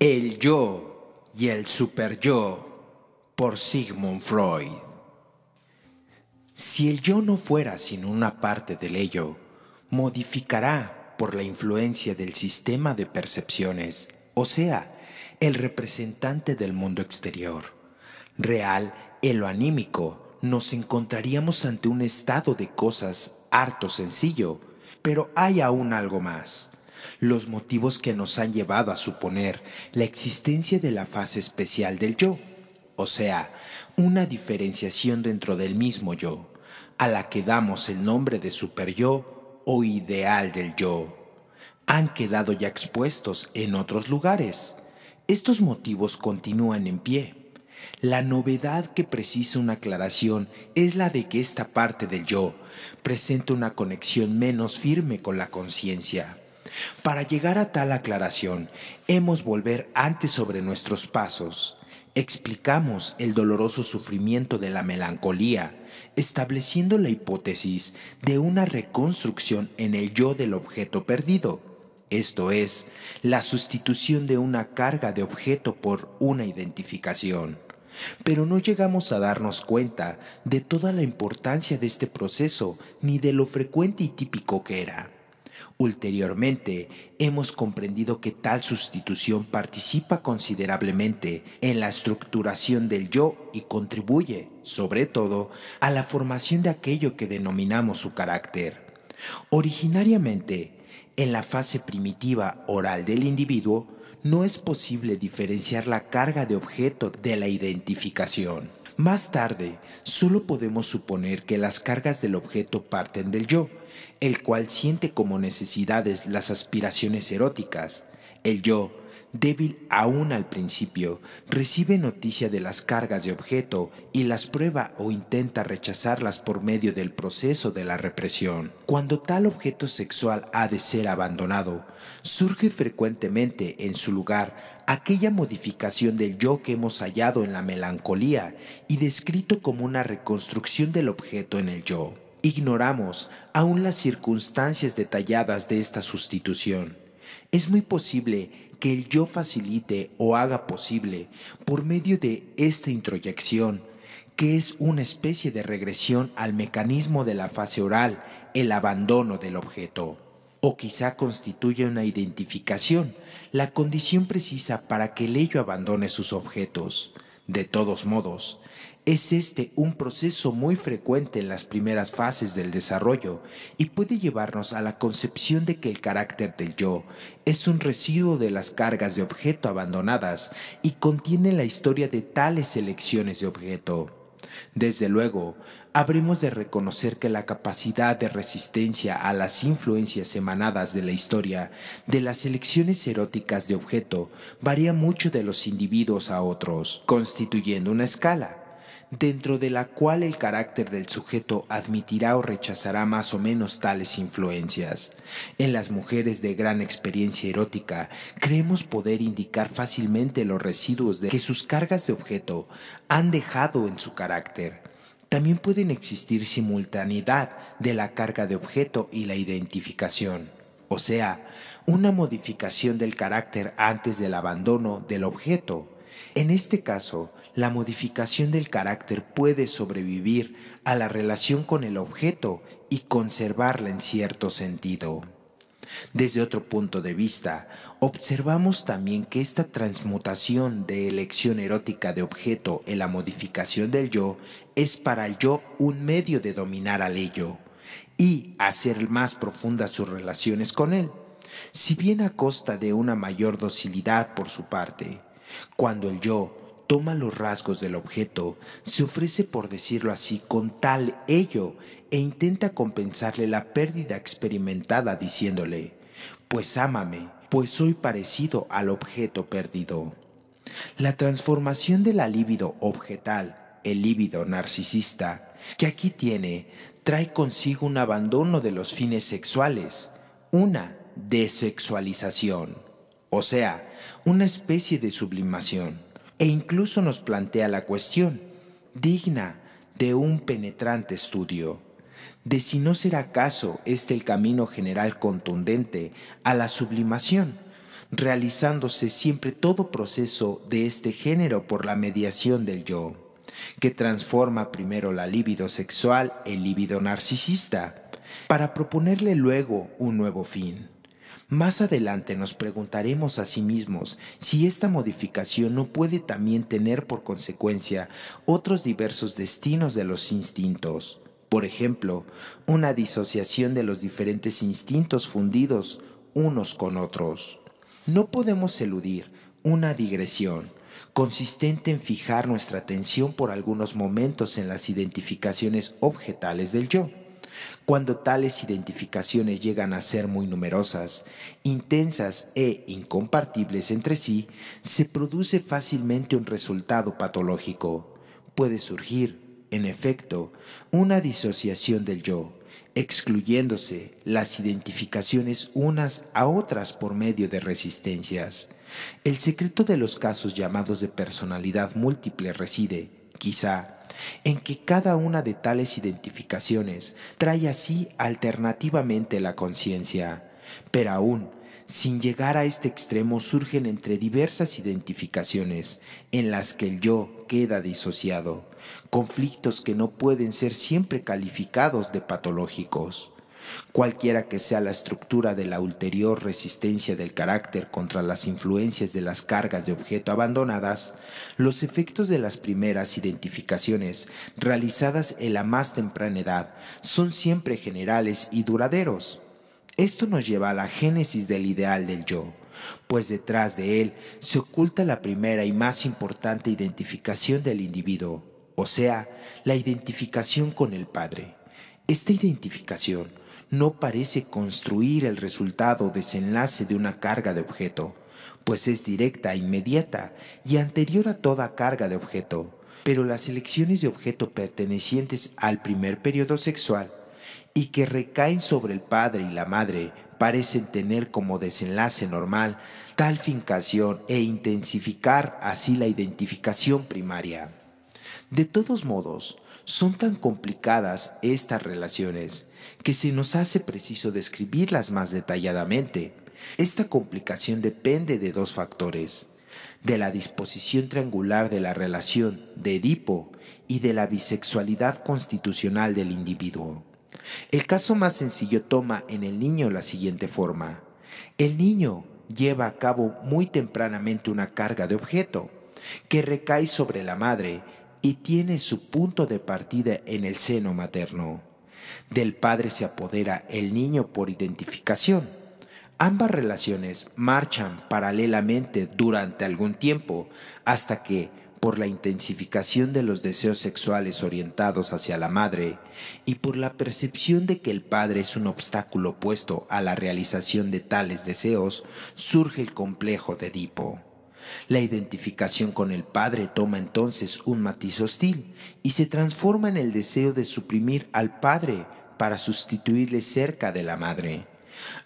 El yo y el superyo por Sigmund Freud. Si el yo no fuera sin una parte del ello, modificará por la influencia del sistema de percepciones, o sea, el representante del mundo exterior. Real en lo anímico, nos encontraríamos ante un estado de cosas harto sencillo, pero hay aún algo más los motivos que nos han llevado a suponer la existencia de la fase especial del yo, o sea, una diferenciación dentro del mismo yo, a la que damos el nombre de superyo o ideal del yo. Han quedado ya expuestos en otros lugares. Estos motivos continúan en pie. La novedad que precisa una aclaración es la de que esta parte del yo presenta una conexión menos firme con la conciencia. Para llegar a tal aclaración, hemos volver antes sobre nuestros pasos. Explicamos el doloroso sufrimiento de la melancolía, estableciendo la hipótesis de una reconstrucción en el yo del objeto perdido, esto es, la sustitución de una carga de objeto por una identificación. Pero no llegamos a darnos cuenta de toda la importancia de este proceso ni de lo frecuente y típico que era. Ulteriormente, hemos comprendido que tal sustitución participa considerablemente en la estructuración del yo y contribuye, sobre todo, a la formación de aquello que denominamos su carácter. Originariamente, en la fase primitiva oral del individuo, no es posible diferenciar la carga de objeto de la identificación. Más tarde, solo podemos suponer que las cargas del objeto parten del yo, el cual siente como necesidades las aspiraciones eróticas. El yo, débil aún al principio, recibe noticia de las cargas de objeto y las prueba o intenta rechazarlas por medio del proceso de la represión. Cuando tal objeto sexual ha de ser abandonado, surge frecuentemente en su lugar aquella modificación del yo que hemos hallado en la melancolía y descrito como una reconstrucción del objeto en el yo. Ignoramos aún las circunstancias detalladas de esta sustitución. Es muy posible que el yo facilite o haga posible, por medio de esta introyección, que es una especie de regresión al mecanismo de la fase oral, el abandono del objeto, o quizá constituya una identificación, la condición precisa para que el ello abandone sus objetos. De todos modos, es este un proceso muy frecuente en las primeras fases del desarrollo y puede llevarnos a la concepción de que el carácter del yo es un residuo de las cargas de objeto abandonadas y contiene la historia de tales selecciones de objeto. Desde luego, habremos de reconocer que la capacidad de resistencia a las influencias emanadas de la historia, de las elecciones eróticas de objeto, varía mucho de los individuos a otros, constituyendo una escala dentro de la cual el carácter del sujeto admitirá o rechazará más o menos tales influencias. En las mujeres de gran experiencia erótica, creemos poder indicar fácilmente los residuos de que sus cargas de objeto han dejado en su carácter. También pueden existir simultaneidad de la carga de objeto y la identificación, o sea, una modificación del carácter antes del abandono del objeto. En este caso, la modificación del carácter puede sobrevivir a la relación con el objeto y conservarla en cierto sentido. Desde otro punto de vista, observamos también que esta transmutación de elección erótica de objeto en la modificación del yo es para el yo un medio de dominar al ello y hacer más profundas sus relaciones con él, si bien a costa de una mayor docilidad por su parte. Cuando el yo toma los rasgos del objeto, se ofrece, por decirlo así, con tal ello e intenta compensarle la pérdida experimentada diciéndole, pues ámame, pues soy parecido al objeto perdido. La transformación de la libido objetal, el líbido narcisista, que aquí tiene, trae consigo un abandono de los fines sexuales, una desexualización, o sea, una especie de sublimación, e incluso nos plantea la cuestión, digna de un penetrante estudio de si no será acaso este el camino general contundente a la sublimación, realizándose siempre todo proceso de este género por la mediación del yo, que transforma primero la libido sexual en libido narcisista, para proponerle luego un nuevo fin. Más adelante nos preguntaremos a sí mismos si esta modificación no puede también tener por consecuencia otros diversos destinos de los instintos, por ejemplo, una disociación de los diferentes instintos fundidos unos con otros. No podemos eludir una digresión consistente en fijar nuestra atención por algunos momentos en las identificaciones objetales del yo. Cuando tales identificaciones llegan a ser muy numerosas, intensas e incompartibles entre sí, se produce fácilmente un resultado patológico. Puede surgir en efecto, una disociación del yo, excluyéndose las identificaciones unas a otras por medio de resistencias. El secreto de los casos llamados de personalidad múltiple reside, quizá, en que cada una de tales identificaciones trae así alternativamente la conciencia, pero aún sin llegar a este extremo surgen entre diversas identificaciones en las que el yo queda disociado conflictos que no pueden ser siempre calificados de patológicos. Cualquiera que sea la estructura de la ulterior resistencia del carácter contra las influencias de las cargas de objeto abandonadas, los efectos de las primeras identificaciones realizadas en la más temprana edad son siempre generales y duraderos. Esto nos lleva a la génesis del ideal del yo, pues detrás de él se oculta la primera y más importante identificación del individuo, o sea, la identificación con el Padre. Esta identificación no parece construir el resultado desenlace de una carga de objeto, pues es directa, e inmediata y anterior a toda carga de objeto. Pero las elecciones de objeto pertenecientes al primer periodo sexual y que recaen sobre el padre y la madre parecen tener como desenlace normal tal fincación e intensificar así la identificación primaria. De todos modos, son tan complicadas estas relaciones que se nos hace preciso describirlas más detalladamente. Esta complicación depende de dos factores, de la disposición triangular de la relación de Edipo y de la bisexualidad constitucional del individuo. El caso más sencillo toma en el niño la siguiente forma. El niño lleva a cabo muy tempranamente una carga de objeto que recae sobre la madre y tiene su punto de partida en el seno materno. Del padre se apodera el niño por identificación. Ambas relaciones marchan paralelamente durante algún tiempo hasta que, por la intensificación de los deseos sexuales orientados hacia la madre y por la percepción de que el padre es un obstáculo opuesto a la realización de tales deseos, surge el complejo de Edipo. La identificación con el padre toma entonces un matiz hostil y se transforma en el deseo de suprimir al padre para sustituirle cerca de la madre.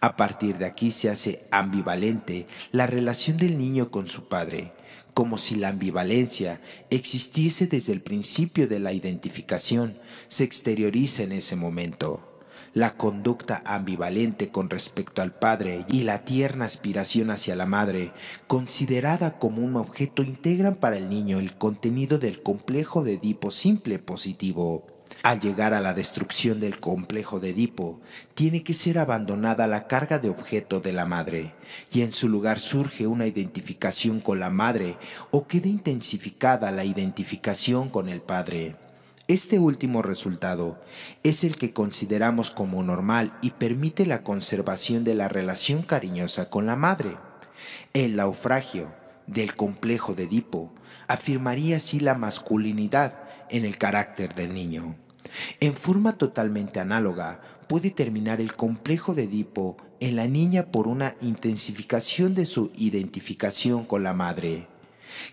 A partir de aquí se hace ambivalente la relación del niño con su padre, como si la ambivalencia existiese desde el principio de la identificación, se exterioriza en ese momento la conducta ambivalente con respecto al padre y la tierna aspiración hacia la madre, considerada como un objeto, integran para el niño el contenido del complejo de Edipo simple positivo. Al llegar a la destrucción del complejo de Edipo, tiene que ser abandonada la carga de objeto de la madre, y en su lugar surge una identificación con la madre o queda intensificada la identificación con el padre. Este último resultado es el que consideramos como normal y permite la conservación de la relación cariñosa con la madre. El naufragio del complejo de Edipo afirmaría así la masculinidad en el carácter del niño. En forma totalmente análoga, puede terminar el complejo de Edipo en la niña por una intensificación de su identificación con la madre,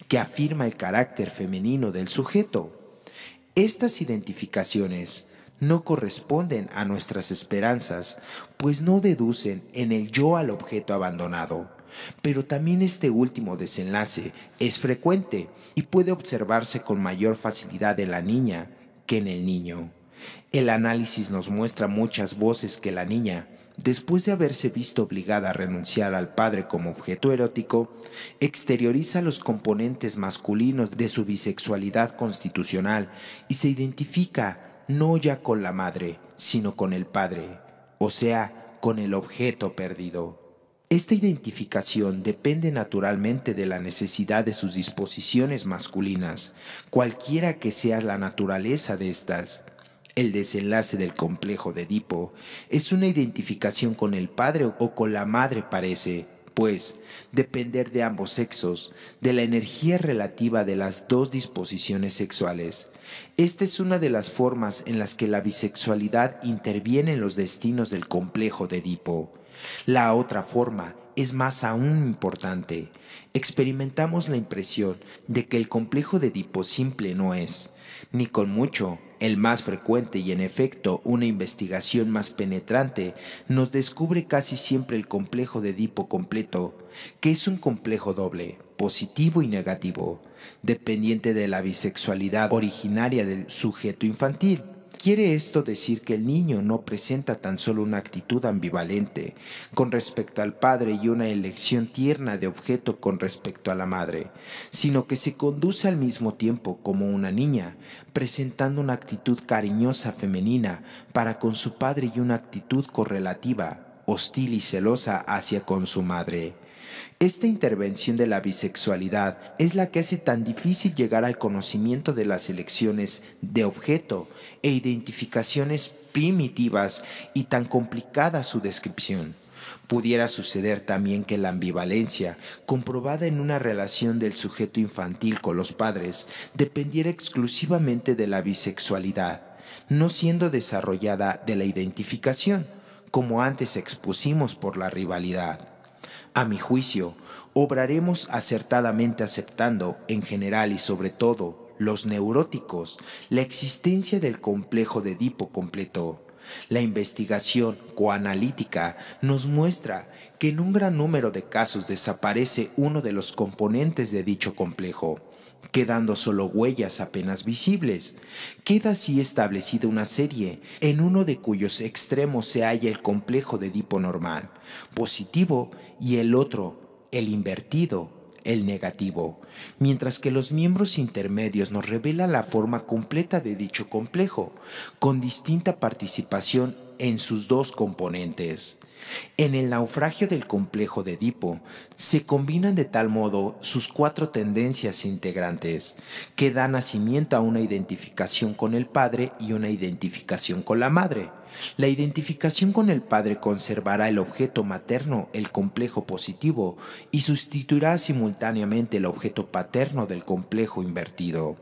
que afirma el carácter femenino del sujeto estas identificaciones no corresponden a nuestras esperanzas, pues no deducen en el yo al objeto abandonado. Pero también este último desenlace es frecuente y puede observarse con mayor facilidad en la niña que en el niño. El análisis nos muestra muchas voces que la niña después de haberse visto obligada a renunciar al padre como objeto erótico, exterioriza los componentes masculinos de su bisexualidad constitucional y se identifica no ya con la madre, sino con el padre, o sea, con el objeto perdido. Esta identificación depende naturalmente de la necesidad de sus disposiciones masculinas, cualquiera que sea la naturaleza de estas. El desenlace del complejo de Edipo es una identificación con el padre o con la madre parece, pues depender de ambos sexos, de la energía relativa de las dos disposiciones sexuales. Esta es una de las formas en las que la bisexualidad interviene en los destinos del complejo de Edipo. La otra forma es más aún importante. Experimentamos la impresión de que el complejo de Edipo simple no es, ni con mucho, el más frecuente y en efecto una investigación más penetrante, nos descubre casi siempre el complejo de Edipo completo, que es un complejo doble, positivo y negativo, dependiente de la bisexualidad originaria del sujeto infantil ¿Quiere esto decir que el niño no presenta tan solo una actitud ambivalente con respecto al padre y una elección tierna de objeto con respecto a la madre, sino que se conduce al mismo tiempo como una niña, presentando una actitud cariñosa femenina para con su padre y una actitud correlativa, hostil y celosa hacia con su madre? Esta intervención de la bisexualidad es la que hace tan difícil llegar al conocimiento de las elecciones de objeto e identificaciones primitivas y tan complicada su descripción. Pudiera suceder también que la ambivalencia, comprobada en una relación del sujeto infantil con los padres, dependiera exclusivamente de la bisexualidad, no siendo desarrollada de la identificación, como antes expusimos por la rivalidad. A mi juicio, obraremos acertadamente aceptando, en general y sobre todo, los neuróticos, la existencia del complejo de Edipo completo. La investigación coanalítica nos muestra que en un gran número de casos desaparece uno de los componentes de dicho complejo quedando solo huellas apenas visibles. Queda así establecida una serie, en uno de cuyos extremos se halla el complejo de Edipo normal, positivo, y el otro, el invertido, el negativo, mientras que los miembros intermedios nos revelan la forma completa de dicho complejo, con distinta participación en sus dos componentes. En el naufragio del complejo de Edipo se combinan de tal modo sus cuatro tendencias integrantes que da nacimiento a una identificación con el padre y una identificación con la madre. La identificación con el padre conservará el objeto materno, el complejo positivo, y sustituirá simultáneamente el objeto paterno del complejo invertido.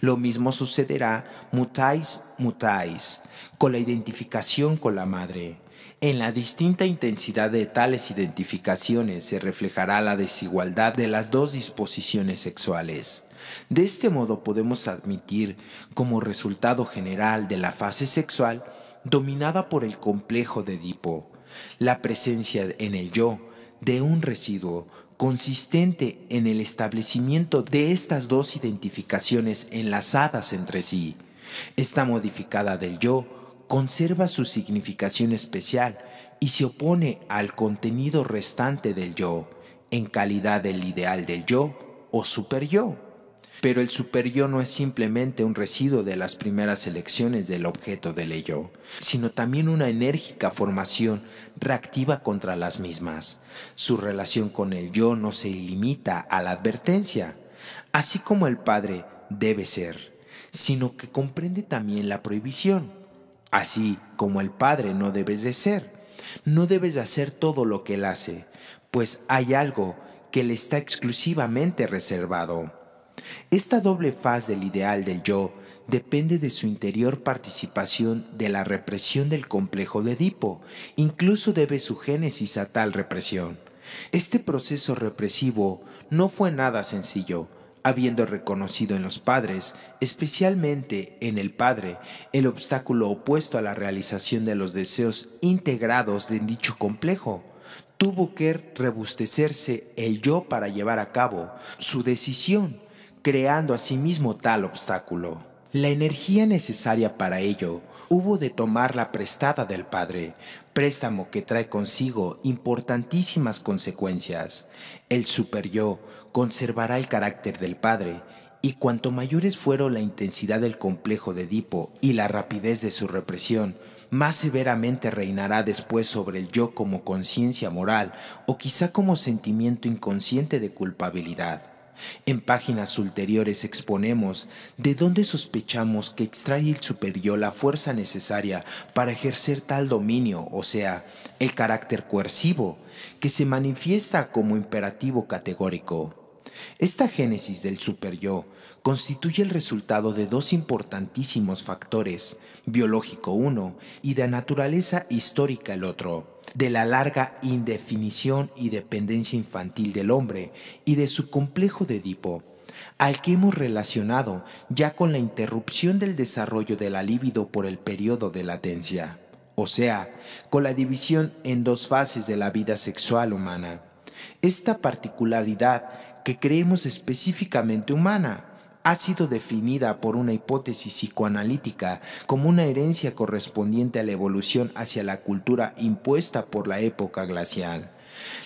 Lo mismo sucederá mutáis mutáis con la identificación con la madre. En la distinta intensidad de tales identificaciones se reflejará la desigualdad de las dos disposiciones sexuales. De este modo podemos admitir como resultado general de la fase sexual dominada por el complejo de Edipo, la presencia en el yo de un residuo consistente en el establecimiento de estas dos identificaciones enlazadas entre sí. Esta modificada del yo conserva su significación especial y se opone al contenido restante del yo, en calidad del ideal del yo o super yo. Pero el super-yo no es simplemente un residuo de las primeras elecciones del objeto del ello, sino también una enérgica formación reactiva contra las mismas. Su relación con el yo no se limita a la advertencia, así como el padre debe ser, sino que comprende también la prohibición, así como el padre no debes de ser. No debes de hacer todo lo que él hace, pues hay algo que le está exclusivamente reservado. Esta doble faz del ideal del yo depende de su interior participación de la represión del complejo de Edipo, incluso debe su génesis a tal represión. Este proceso represivo no fue nada sencillo, habiendo reconocido en los padres, especialmente en el padre, el obstáculo opuesto a la realización de los deseos integrados de dicho complejo. Tuvo que rebustecerse el yo para llevar a cabo su decisión creando a sí mismo tal obstáculo. La energía necesaria para ello hubo de tomar la prestada del Padre, préstamo que trae consigo importantísimas consecuencias. El superyo conservará el carácter del Padre y cuanto mayores fueron la intensidad del complejo de Edipo y la rapidez de su represión, más severamente reinará después sobre el yo como conciencia moral o quizá como sentimiento inconsciente de culpabilidad. En páginas ulteriores exponemos de dónde sospechamos que extrae el superior la fuerza necesaria para ejercer tal dominio, o sea, el carácter coercivo, que se manifiesta como imperativo categórico. Esta génesis del superyo constituye el resultado de dos importantísimos factores, biológico uno y de naturaleza histórica el otro de la larga indefinición y dependencia infantil del hombre y de su complejo de Edipo, al que hemos relacionado ya con la interrupción del desarrollo de la libido por el periodo de latencia, o sea, con la división en dos fases de la vida sexual humana. Esta particularidad que creemos específicamente humana, ha sido definida por una hipótesis psicoanalítica como una herencia correspondiente a la evolución hacia la cultura impuesta por la época glacial.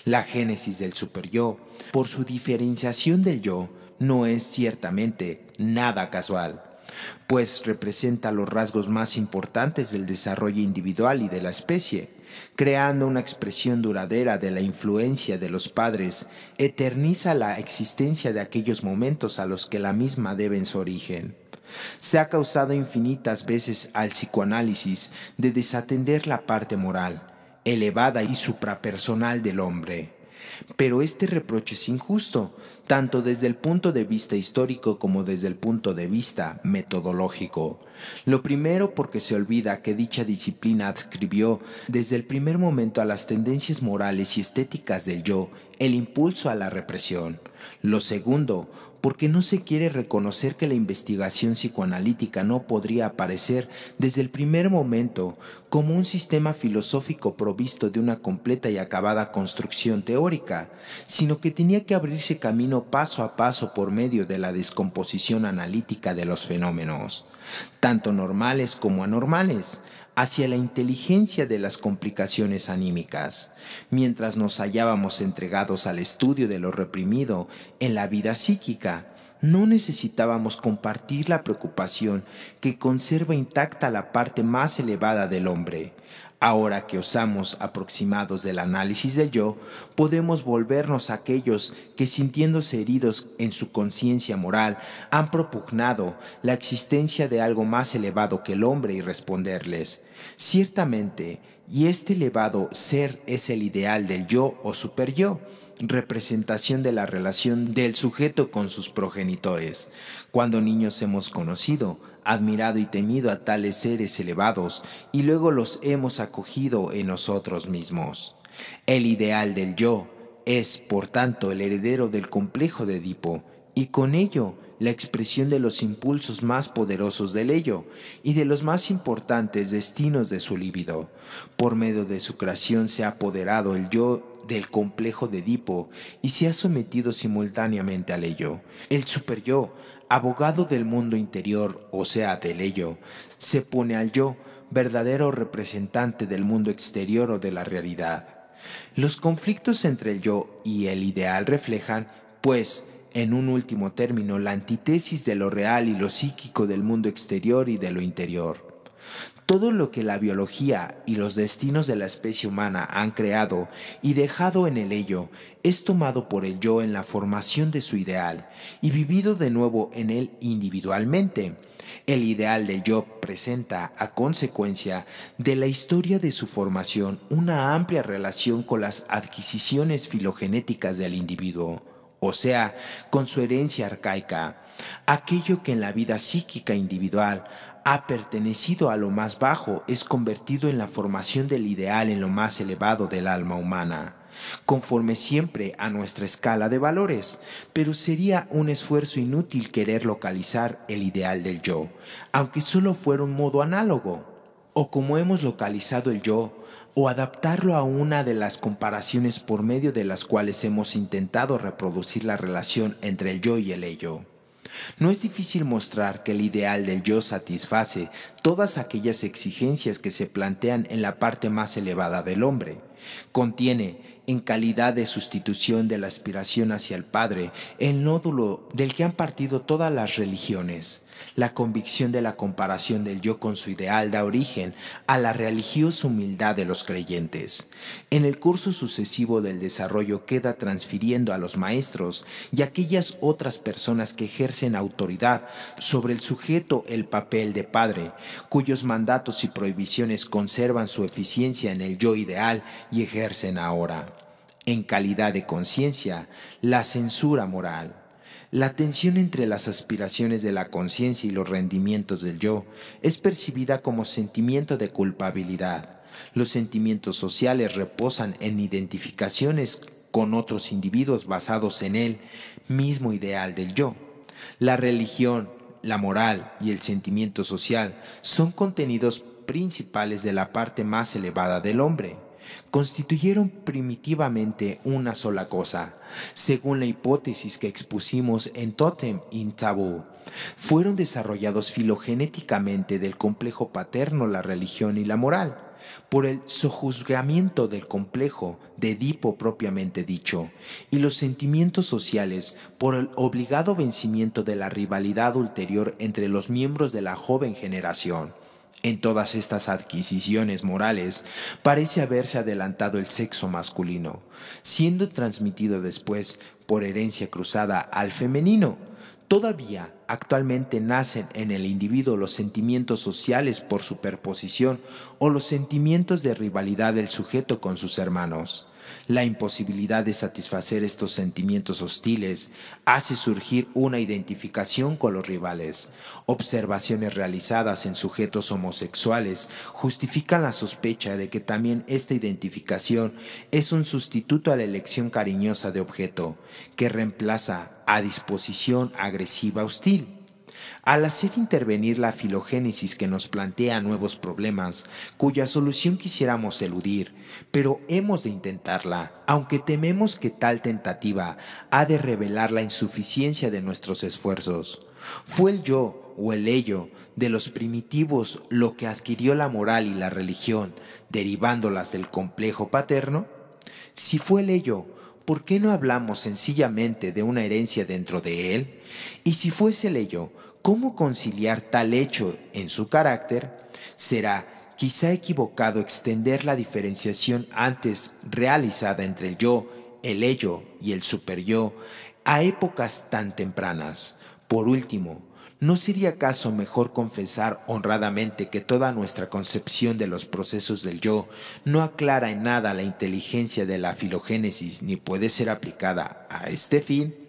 La génesis del superyo, por su diferenciación del yo, no es ciertamente nada casual, pues representa los rasgos más importantes del desarrollo individual y de la especie, creando una expresión duradera de la influencia de los padres, eterniza la existencia de aquellos momentos a los que la misma en su origen. Se ha causado infinitas veces al psicoanálisis de desatender la parte moral, elevada y suprapersonal del hombre. Pero este reproche es injusto, tanto desde el punto de vista histórico como desde el punto de vista metodológico. Lo primero porque se olvida que dicha disciplina adscribió desde el primer momento a las tendencias morales y estéticas del yo el impulso a la represión. Lo segundo porque no se quiere reconocer que la investigación psicoanalítica no podría aparecer desde el primer momento como un sistema filosófico provisto de una completa y acabada construcción teórica, sino que tenía que abrirse camino paso a paso por medio de la descomposición analítica de los fenómenos, tanto normales como anormales, hacia la inteligencia de las complicaciones anímicas, mientras nos hallábamos entregados al estudio de lo reprimido en la vida psíquica. No necesitábamos compartir la preocupación que conserva intacta la parte más elevada del hombre, Ahora que osamos aproximados del análisis del yo, podemos volvernos aquellos que sintiéndose heridos en su conciencia moral han propugnado la existencia de algo más elevado que el hombre y responderles, ciertamente, y este elevado ser es el ideal del yo o super representación de la relación del sujeto con sus progenitores. Cuando niños hemos conocido admirado y temido a tales seres elevados, y luego los hemos acogido en nosotros mismos. El ideal del yo es, por tanto, el heredero del complejo de Edipo, y con ello la expresión de los impulsos más poderosos del ello y de los más importantes destinos de su líbido. Por medio de su creación se ha apoderado el yo del complejo de Edipo y se ha sometido simultáneamente al ello. El superyo abogado del mundo interior, o sea, del ello, se pone al yo, verdadero representante del mundo exterior o de la realidad. Los conflictos entre el yo y el ideal reflejan, pues, en un último término, la antítesis de lo real y lo psíquico del mundo exterior y de lo interior. Todo lo que la biología y los destinos de la especie humana han creado y dejado en el ello es tomado por el yo en la formación de su ideal y vivido de nuevo en él individualmente. El ideal del yo presenta, a consecuencia de la historia de su formación, una amplia relación con las adquisiciones filogenéticas del individuo, o sea, con su herencia arcaica, aquello que en la vida psíquica individual ha pertenecido a lo más bajo es convertido en la formación del ideal en lo más elevado del alma humana, conforme siempre a nuestra escala de valores, pero sería un esfuerzo inútil querer localizar el ideal del yo, aunque solo fuera un modo análogo, o como hemos localizado el yo, o adaptarlo a una de las comparaciones por medio de las cuales hemos intentado reproducir la relación entre el yo y el ello. No es difícil mostrar que el ideal del yo satisface todas aquellas exigencias que se plantean en la parte más elevada del hombre. Contiene en calidad de sustitución de la aspiración hacia el Padre, el nódulo del que han partido todas las religiones. La convicción de la comparación del yo con su ideal da origen a la religiosa humildad de los creyentes. En el curso sucesivo del desarrollo queda transfiriendo a los maestros y aquellas otras personas que ejercen autoridad sobre el sujeto el papel de padre, cuyos mandatos y prohibiciones conservan su eficiencia en el yo ideal y ejercen ahora en calidad de conciencia, la censura moral. La tensión entre las aspiraciones de la conciencia y los rendimientos del yo es percibida como sentimiento de culpabilidad. Los sentimientos sociales reposan en identificaciones con otros individuos basados en el mismo ideal del yo. La religión, la moral y el sentimiento social son contenidos principales de la parte más elevada del hombre constituyeron primitivamente una sola cosa, según la hipótesis que expusimos en Totem in Tabú, Fueron desarrollados filogenéticamente del complejo paterno la religión y la moral, por el sojuzgamiento del complejo de Edipo propiamente dicho, y los sentimientos sociales por el obligado vencimiento de la rivalidad ulterior entre los miembros de la joven generación. En todas estas adquisiciones morales parece haberse adelantado el sexo masculino, siendo transmitido después por herencia cruzada al femenino. Todavía actualmente nacen en el individuo los sentimientos sociales por superposición o los sentimientos de rivalidad del sujeto con sus hermanos. La imposibilidad de satisfacer estos sentimientos hostiles hace surgir una identificación con los rivales. Observaciones realizadas en sujetos homosexuales justifican la sospecha de que también esta identificación es un sustituto a la elección cariñosa de objeto, que reemplaza a disposición agresiva hostil. Al hacer intervenir la filogénesis que nos plantea nuevos problemas, cuya solución quisiéramos eludir, pero hemos de intentarla, aunque tememos que tal tentativa ha de revelar la insuficiencia de nuestros esfuerzos. Fue el yo o el ello de los primitivos lo que adquirió la moral y la religión, derivándolas del complejo paterno? Si fue el ello, ¿por qué no hablamos sencillamente de una herencia dentro de él? Y si fuese el ello, cómo conciliar tal hecho en su carácter, será quizá equivocado extender la diferenciación antes realizada entre el yo, el ello y el superyo a épocas tan tempranas. Por último, ¿no sería acaso mejor confesar honradamente que toda nuestra concepción de los procesos del yo no aclara en nada la inteligencia de la filogénesis ni puede ser aplicada a este fin?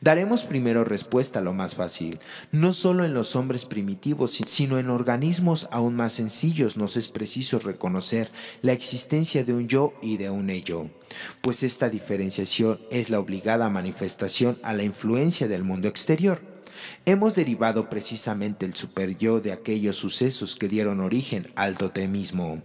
Daremos primero respuesta a lo más fácil. No solo en los hombres primitivos, sino en organismos aún más sencillos nos es preciso reconocer la existencia de un yo y de un ello, pues esta diferenciación es la obligada manifestación a la influencia del mundo exterior. Hemos derivado precisamente el superyo de aquellos sucesos que dieron origen al totemismo.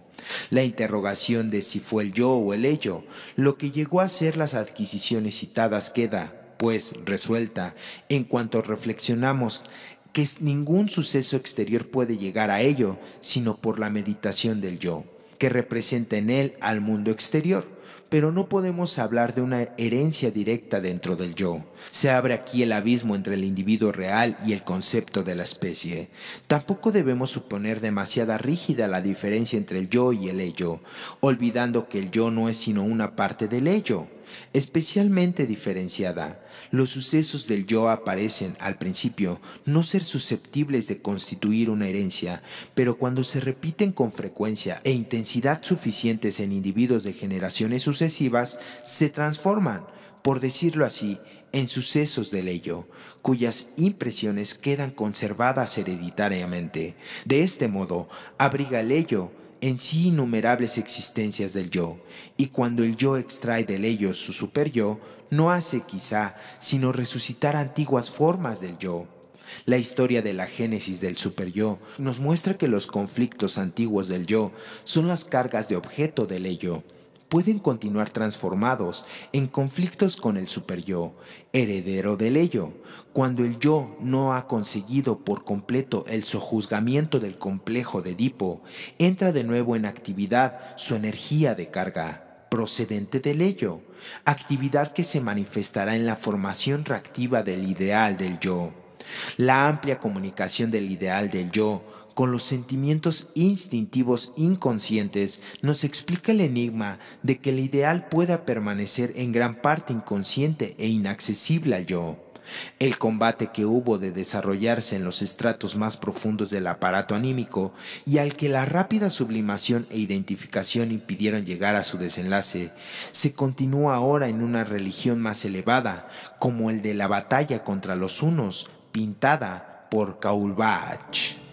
La interrogación de si fue el yo o el ello, lo que llegó a ser las adquisiciones citadas queda, pues, resuelta, en cuanto reflexionamos que ningún suceso exterior puede llegar a ello, sino por la meditación del yo, que representa en él al mundo exterior pero no podemos hablar de una herencia directa dentro del yo. Se abre aquí el abismo entre el individuo real y el concepto de la especie. Tampoco debemos suponer demasiada rígida la diferencia entre el yo y el ello, olvidando que el yo no es sino una parte del ello, especialmente diferenciada los sucesos del yo aparecen, al principio, no ser susceptibles de constituir una herencia, pero cuando se repiten con frecuencia e intensidad suficientes en individuos de generaciones sucesivas, se transforman, por decirlo así, en sucesos del ello, cuyas impresiones quedan conservadas hereditariamente. De este modo, abriga el ello en sí innumerables existencias del yo, y cuando el yo extrae del ello su super no hace quizá sino resucitar antiguas formas del yo. La historia de la génesis del superyo nos muestra que los conflictos antiguos del yo son las cargas de objeto del ello. Pueden continuar transformados en conflictos con el superyo, heredero del ello, cuando el yo no ha conseguido por completo el sojuzgamiento del complejo de Edipo, entra de nuevo en actividad su energía de carga procedente del ello, actividad que se manifestará en la formación reactiva del ideal del yo. La amplia comunicación del ideal del yo con los sentimientos instintivos inconscientes nos explica el enigma de que el ideal pueda permanecer en gran parte inconsciente e inaccesible al yo. El combate que hubo de desarrollarse en los estratos más profundos del aparato anímico y al que la rápida sublimación e identificación impidieron llegar a su desenlace, se continúa ahora en una religión más elevada, como el de la batalla contra los hunos, pintada por Kaulbach.